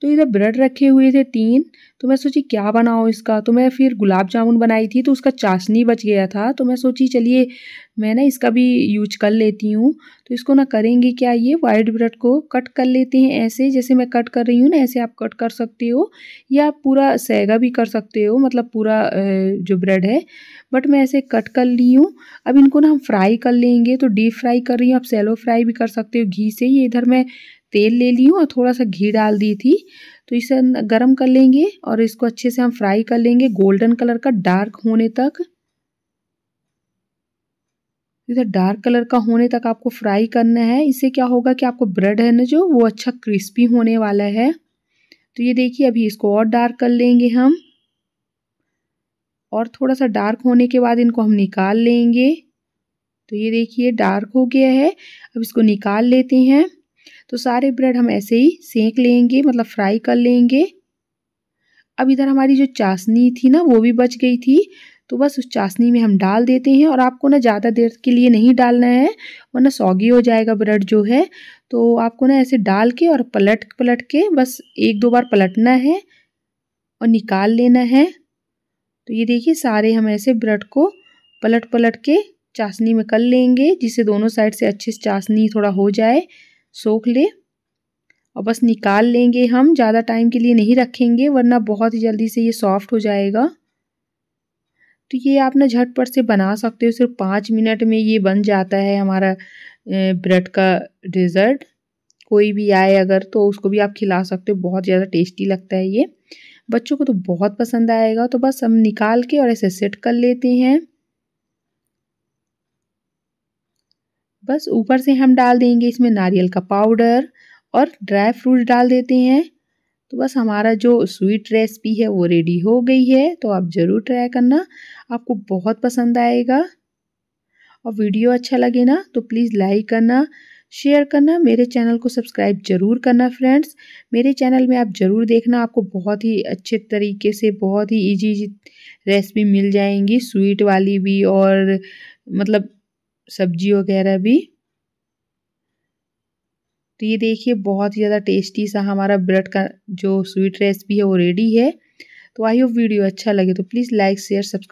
तो इधर ब्रेड रखे हुए थे तीन तो मैं सोची क्या बनाऊँ इसका तो मैं फिर गुलाब जामुन बनाई थी तो उसका चाशनी बच गया था तो मैं सोची चलिए मैं ना इसका भी यूज कर लेती हूँ तो इसको ना करेंगे क्या ये वाइट ब्रेड को कट कर लेते हैं ऐसे जैसे मैं कट कर रही हूँ ना ऐसे आप कट कर सकते हो या आप पूरा सैगा भी कर सकते हो मतलब पूरा जो ब्रेड है बट मैं ऐसे कट कर ली हूँ अब इनको ना हम फ्राई कर लेंगे तो डीप फ्राई कर रही हूँ आप सेलो फ्राई भी कर सकते हो घी से ये इधर मैं तेल ले ली हूँ और थोड़ा सा घी डाल दी थी तो इसे गरम कर लेंगे और इसको अच्छे से हम फ्राई कर लेंगे गोल्डन कलर का डार्क होने तक इसे डार्क कलर का होने तक आपको फ्राई करना है इससे क्या होगा कि आपको ब्रेड है ना जो वो अच्छा क्रिस्पी होने वाला है तो ये देखिए अभी इसको और डार्क कर लेंगे हम और थोड़ा सा डार्क होने के बाद इनको हम निकाल लेंगे तो ये देखिए डार्क हो गया है अब इसको निकाल लेते हैं तो सारे ब्रेड हम ऐसे ही सेंक लेंगे मतलब फ्राई कर लेंगे अब इधर हमारी जो चाशनी थी ना वो भी बच गई थी तो बस उस चाशनी में हम डाल देते हैं और आपको ना ज़्यादा देर के लिए नहीं डालना है वरना सौगी हो जाएगा ब्रेड जो है तो आपको ना ऐसे डाल के और पलट पलट के बस एक दो बार पलटना है और निकाल लेना है तो ये देखिए सारे हम ऐसे ब्रेड को पलट पलट के चाशनी में कर लेंगे जिससे दोनों साइड से अच्छे से चाशनी थोड़ा हो जाए सोख ले और बस निकाल लेंगे हम ज़्यादा टाइम के लिए नहीं रखेंगे वरना बहुत ही जल्दी से ये सॉफ्ट हो जाएगा तो ये आप ना झटपट से बना सकते हो सिर्फ पाँच मिनट में ये बन जाता है हमारा ब्रेड का डिज़र्ट कोई भी आए अगर तो उसको भी आप खिला सकते हो बहुत ज़्यादा टेस्टी लगता है ये बच्चों को तो बहुत पसंद आएगा तो बस हम निकाल के और ऐसे सेट कर लेते हैं बस ऊपर से हम डाल देंगे इसमें नारियल का पाउडर और ड्राई फ्रूट डाल देते हैं तो बस हमारा जो स्वीट रेसिपी है वो रेडी हो गई है तो आप ज़रूर ट्राई करना आपको बहुत पसंद आएगा और वीडियो अच्छा लगे ना तो प्लीज़ लाइक करना शेयर करना मेरे चैनल को सब्सक्राइब ज़रूर करना फ्रेंड्स मेरे चैनल में आप ज़रूर देखना आपको बहुत ही अच्छे तरीके से बहुत ही इजी रेसिपी मिल जाएंगी स्वीट वाली भी और मतलब सब्जी वगैरह भी तो ये देखिए बहुत ही ज़्यादा टेस्टी सा हमारा ब्रेड का जो स्वीट रेसिपी है वो रेडी है तो आई होप वीडियो अच्छा लगे तो प्लीज़ लाइक शेयर सब्सक्राइब